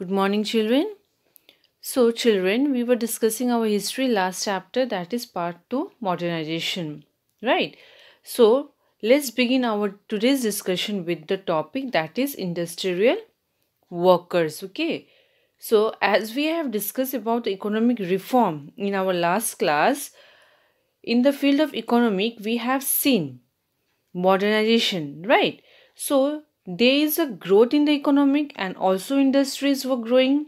Good morning children. So children, we were discussing our history last chapter that is part 2 modernization. Right. So let's begin our today's discussion with the topic that is industrial workers. Okay. So as we have discussed about economic reform in our last class, in the field of economic we have seen modernization. Right. So there is a growth in the economic and also industries were growing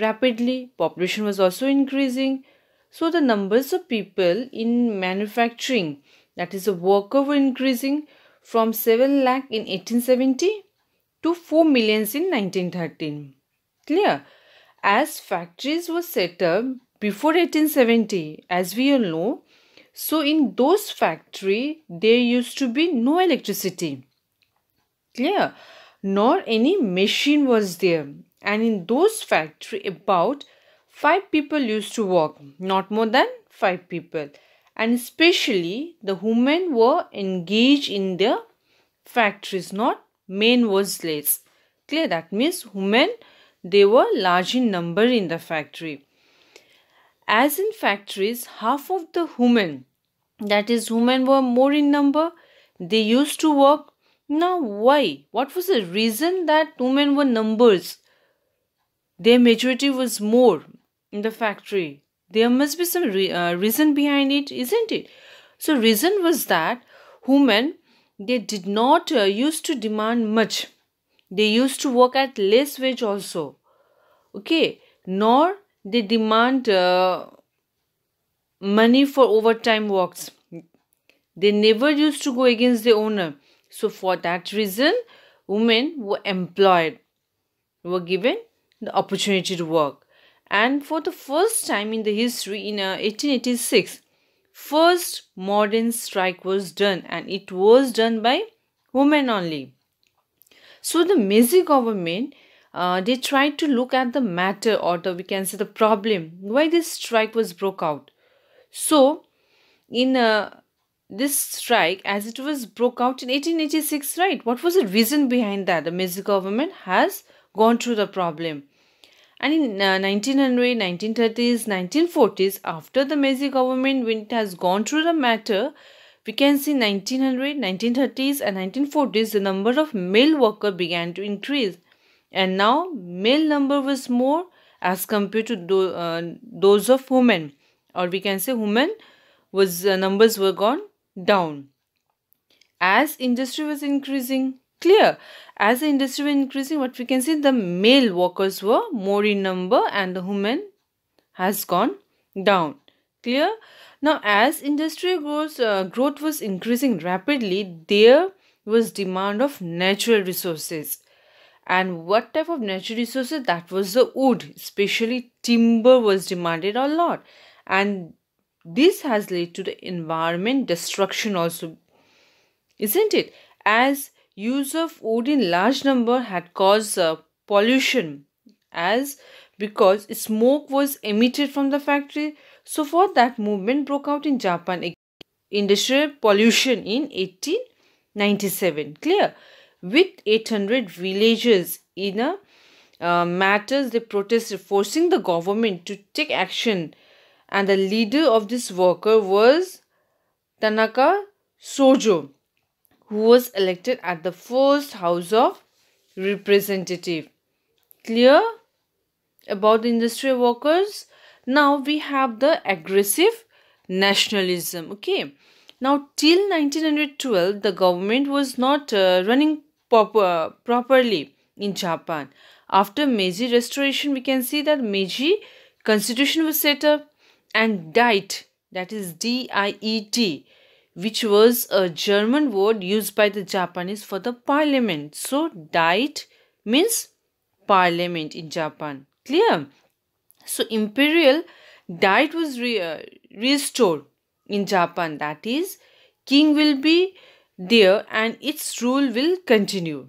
rapidly population was also increasing so the numbers of people in manufacturing that is the worker were increasing from 7 lakh in 1870 to 4 millions in 1913 clear as factories were set up before 1870 as we all know so in those factory there used to be no electricity clear nor any machine was there and in those factory about five people used to work not more than five people and especially the women were engaged in the factories not men was less. clear that means women they were large in number in the factory as in factories half of the women that is women were more in number they used to work now, why? What was the reason that women were numbers? Their majority was more in the factory. There must be some re uh, reason behind it, isn't it? So, reason was that women they did not uh, used to demand much. They used to work at less wage also. Okay, nor they demand uh, money for overtime works. They never used to go against the owner so for that reason, women were employed, were given the opportunity to work. And for the first time in the history, in 1886, uh, first modern strike was done and it was done by women only. So the Meiji government, uh, they tried to look at the matter or the, we can say the problem, why this strike was broke out. So in uh, this strike as it was broke out in 1886 right what was the reason behind that the Meiji government has gone through the problem and in uh, 1900 1930s 1940s after the Meiji government when it has gone through the matter we can see 1900 1930s and 1940s the number of male worker began to increase and now male number was more as compared to do, uh, those of women or we can say women was uh, numbers were gone down. As industry was increasing, clear, as the industry was increasing, what we can see, the male workers were more in number and the women has gone down. Clear? Now, as industry grows, uh, growth was increasing rapidly, there was demand of natural resources. And what type of natural resources? That was the wood, especially timber was demanded a lot. And this has led to the environment destruction also isn't it as use of wood in large number had caused uh, pollution as because smoke was emitted from the factory so for that movement broke out in japan industrial pollution in 1897 clear with 800 villagers in a uh, matters they protested forcing the government to take action and the leader of this worker was Tanaka Sojo who was elected at the first house of representative clear about the industrial workers now we have the aggressive nationalism okay now till 1912 the government was not uh, running proper, uh, properly in japan after meiji restoration we can see that meiji constitution was set up and diet, that is D I E T, which was a German word used by the Japanese for the parliament. So, diet means parliament in Japan. Clear? So, imperial diet was re uh, restored in Japan. That is, king will be there and its rule will continue.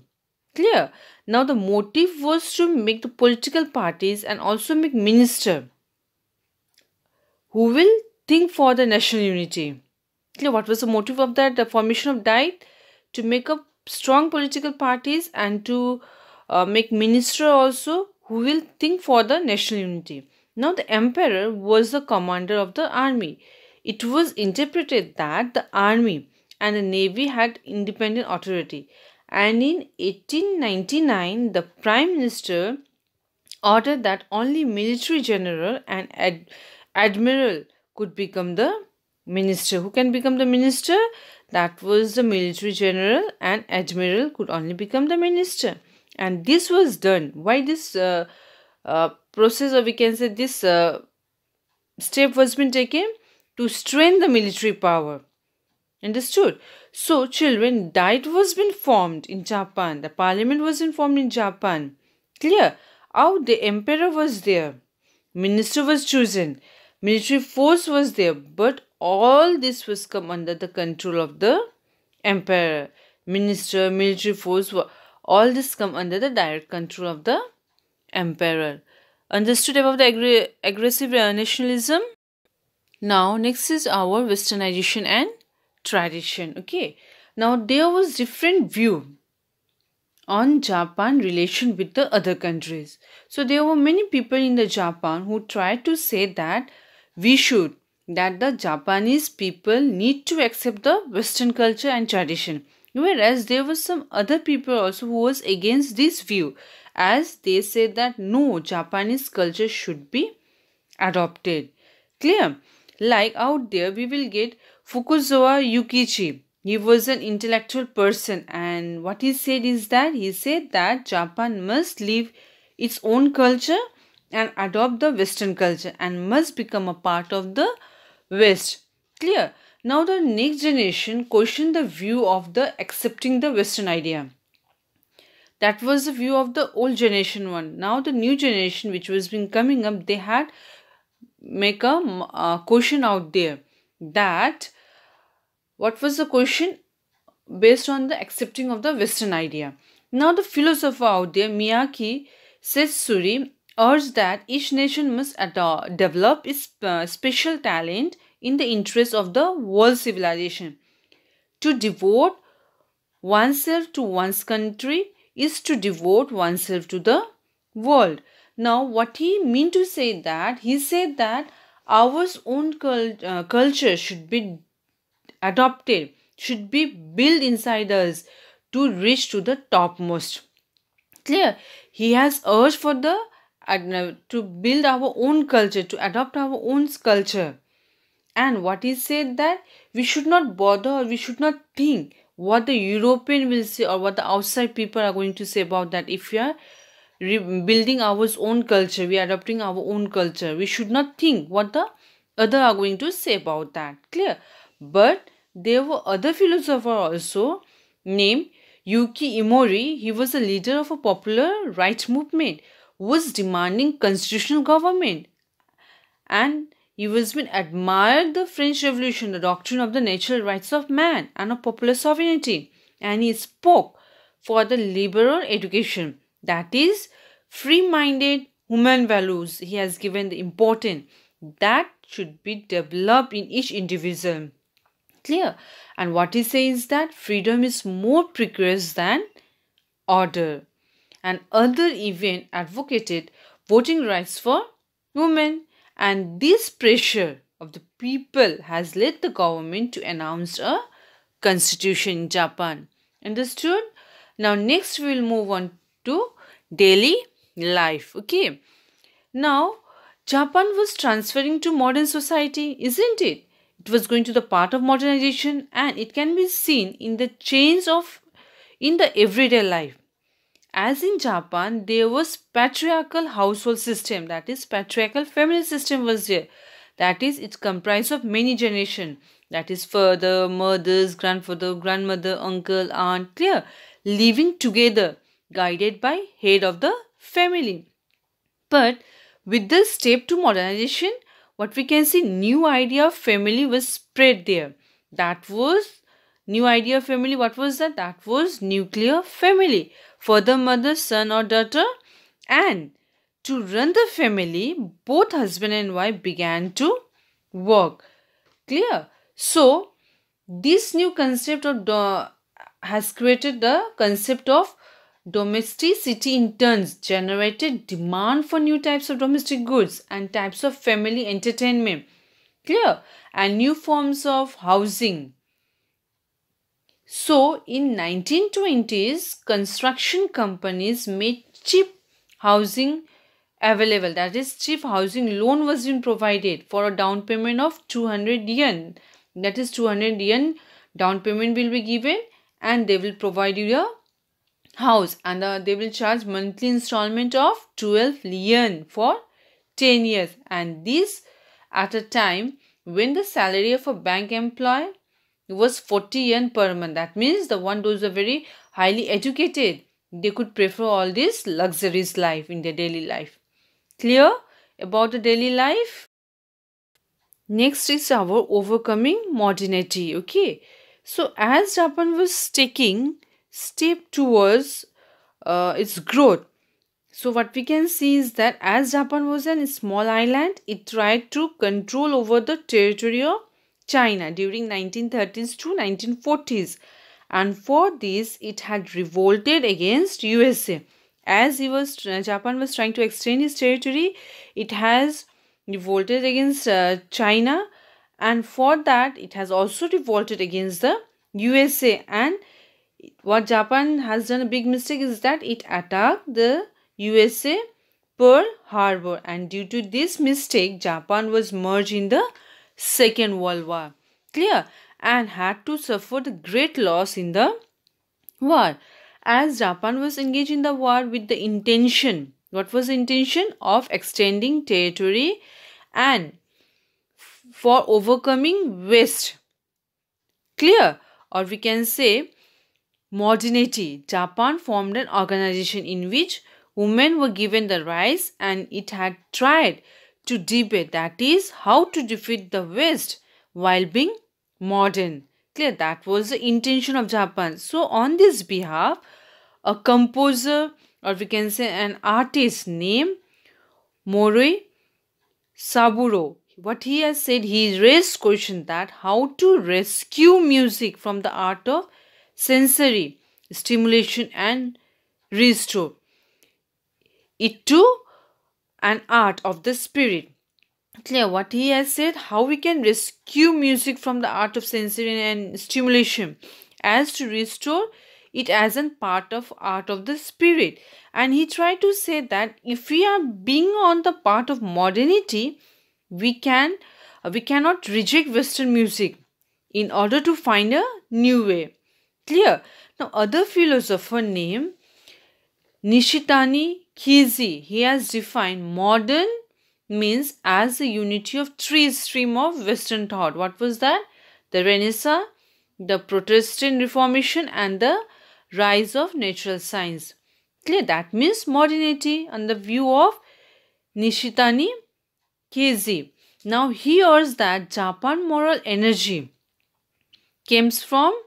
Clear? Now, the motive was to make the political parties and also make minister who will think for the national unity. What was the motive of that? The formation of diet to make up strong political parties and to uh, make minister also who will think for the national unity. Now the emperor was the commander of the army. It was interpreted that the army and the navy had independent authority. And in 1899, the prime minister ordered that only military general and admiral could become the minister. Who can become the minister? That was the military general and admiral could only become the minister. And this was done. Why this uh, uh, process or we can say this uh, step was been taken? To strain the military power. Understood? So children, diet was been formed in Japan. The parliament was informed in Japan. Clear? How the emperor was there. Minister was chosen Military force was there, but all this was come under the control of the emperor. Minister, military force, all this come under the direct control of the emperor. Understood about the aggr aggressive nationalism? Now, next is our westernization and tradition. Okay. Now, there was different view on Japan relation with the other countries. So, there were many people in the Japan who tried to say that we should that the Japanese people need to accept the Western culture and tradition. Whereas there were some other people also who was against this view as they said that no Japanese culture should be adopted. Clear? Like out there we will get Fukuzawa Yukichi. He was an intellectual person and what he said is that he said that Japan must live its own culture and adopt the western culture and must become a part of the west clear now the next generation questioned the view of the accepting the western idea that was the view of the old generation one now the new generation which was been coming up they had make a uh, question out there that what was the question based on the accepting of the western idea now the philosopher out there miyaki Suri urged that each nation must adopt, develop its uh, special talent in the interest of the world civilization. To devote oneself to one's country is to devote oneself to the world. Now, what he meant to say that he said that our own cult, uh, culture should be adopted, should be built inside us to reach to the topmost. Clear? He has urged for the uh, to build our own culture to adopt our own culture and what is said that we should not bother or we should not think what the european will say or what the outside people are going to say about that if we are building our own culture we are adopting our own culture we should not think what the other are going to say about that clear but there were other philosophers also named yuki imori he was a leader of a popular right movement was demanding constitutional government and he been admired the French Revolution, the doctrine of the natural rights of man and of popular sovereignty, and he spoke for the liberal education, that is, free-minded human values he has given the important that should be developed in each individual. Clear? And what he says is that freedom is more precarious than order and other event advocated voting rights for women and this pressure of the people has led the government to announce a constitution in Japan. Understood? Now next we'll move on to daily life. Okay. Now Japan was transferring to modern society, isn't it? It was going to the part of modernization and it can be seen in the change of in the everyday life. As in Japan, there was patriarchal household system, that is patriarchal family system was there. That is, it comprised of many generation. That is father, mothers, grandfather, grandmother, uncle, aunt, clear, living together, guided by head of the family. But with the step to modernization, what we can see, new idea of family was spread there. That was New idea of family, what was that? That was nuclear family. Father, mother, son or daughter. And to run the family, both husband and wife began to work. Clear? So, this new concept of has created the concept of domesticity in turns generated demand for new types of domestic goods and types of family entertainment clear and new forms of housing so in 1920s, construction companies made cheap housing available. That is cheap housing loan was being provided for a down payment of 200 yen. That is 200 yen down payment will be given and they will provide you a house and uh, they will charge monthly installment of 12 yen for 10 years and this at a time when the salary of a bank employee was 40 yen per month. That means the one those are very highly educated. They could prefer all this luxurious life in their daily life. Clear about the daily life? Next is our overcoming modernity. Okay. So as Japan was taking step towards uh, its growth, so what we can see is that as Japan was a small island, it tried to control over the territory of China during 1930s to 1940s and for this it had revolted against USA. As he was uh, Japan was trying to extend its territory, it has revolted against uh, China and for that it has also revolted against the USA and what Japan has done a big mistake is that it attacked the USA Pearl Harbor and due to this mistake Japan was merged in the Second World War. Clear? And had to suffer the great loss in the war. As Japan was engaged in the war with the intention, what was the intention? Of extending territory and for overcoming West. Clear? Or we can say modernity. Japan formed an organization in which women were given the rights and it had tried to debate that is how to defeat the west while being modern clear that was the intention of japan so on this behalf a composer or we can say an artist named moroi saburo what he has said he raised question that how to rescue music from the art of sensory stimulation and restore it to and art of the spirit. Clear what he has said, how we can rescue music from the art of sensory and stimulation as to restore it as a part of art of the spirit and he tried to say that if we are being on the part of modernity we can we cannot reject western music in order to find a new way clear now other philosopher named Nishitani Khizi, he has defined modern means as a unity of three stream of Western thought. What was that? The Renaissance, the Protestant Reformation and the rise of natural science. Clear? That means modernity and the view of Nishitani Keizi. Now he urges that Japan moral energy comes from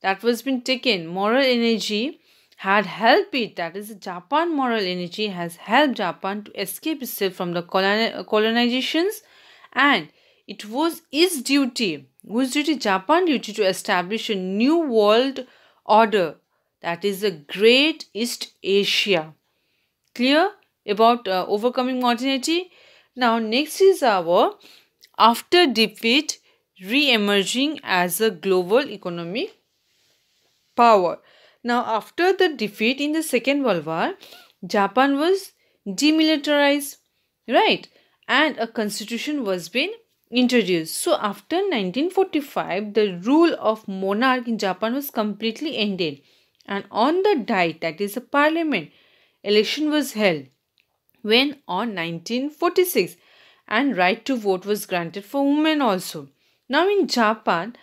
that was been taken moral energy had helped it. That is, Japan moral energy has helped Japan to escape itself from the colonizations and it was its duty, whose duty, Japan duty to establish a new world order that is a Great East Asia. Clear about uh, overcoming modernity? Now next is our after defeat re-emerging as a global economic power. Now, after the defeat in the Second World War, Japan was demilitarized, right? And a constitution was been introduced. So, after 1945, the rule of monarch in Japan was completely ended. And on the Diet, that is a parliament, election was held when on 1946 and right to vote was granted for women also. Now in Japan,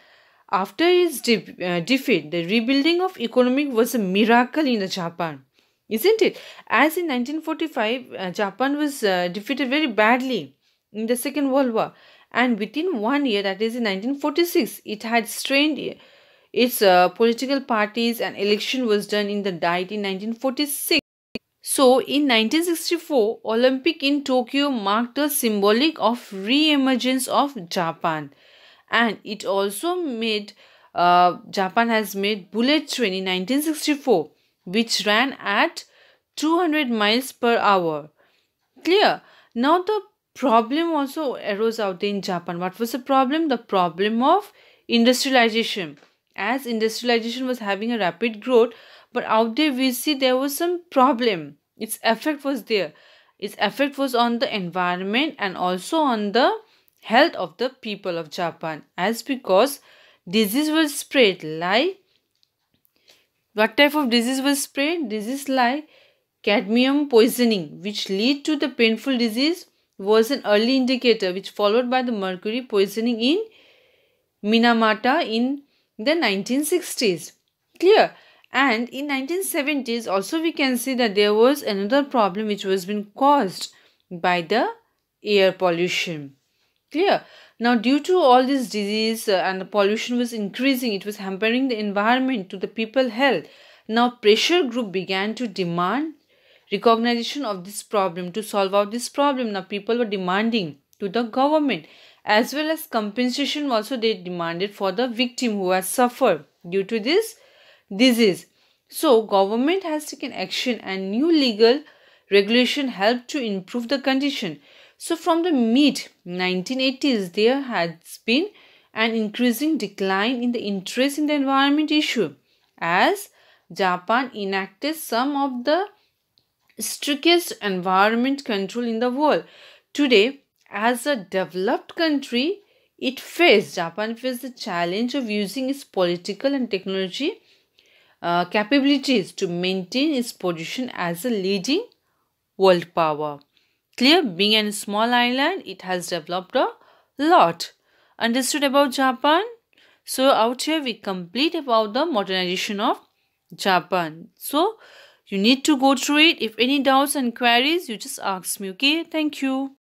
after its de uh, defeat, the rebuilding of economy was a miracle in Japan, isn't it? As in 1945, uh, Japan was uh, defeated very badly in the Second World War, and within one year, that is in 1946, it had strained uh, its uh, political parties, and election was done in the Diet in 1946. So, in 1964, Olympic in Tokyo marked a symbolic of re-emergence of Japan and it also made uh, Japan has made bullet train in 1964 which ran at 200 miles per hour. Clear? Now the problem also arose out in Japan. What was the problem? The problem of industrialization. As industrialization was having a rapid growth, but out there we see there was some problem. Its effect was there. Its effect was on the environment and also on the health of the people of Japan as because disease was spread like what type of disease was spread? Disease like cadmium poisoning which lead to the painful disease was an early indicator which followed by the mercury poisoning in Minamata in the 1960s. Clear? And in 1970s also we can see that there was another problem which was been caused by the air pollution. Clear? Now, due to all this disease uh, and the pollution was increasing, it was hampering the environment to the people health. Now, pressure group began to demand recognition of this problem to solve out this problem. Now, people were demanding to the government as well as compensation also they demanded for the victim who has suffered due to this disease. So, government has taken action and new legal regulation helped to improve the condition. So from the mid 1980s, there has been an increasing decline in the interest in the environment issue as Japan enacted some of the strictest environment control in the world. Today, as a developed country, it faced, Japan faced the challenge of using its political and technology uh, capabilities to maintain its position as a leading world power. Clear, being a small island, it has developed a lot. Understood about Japan? So out here we complete about the modernization of Japan. So you need to go through it. If any doubts and queries, you just ask me. Okay, thank you.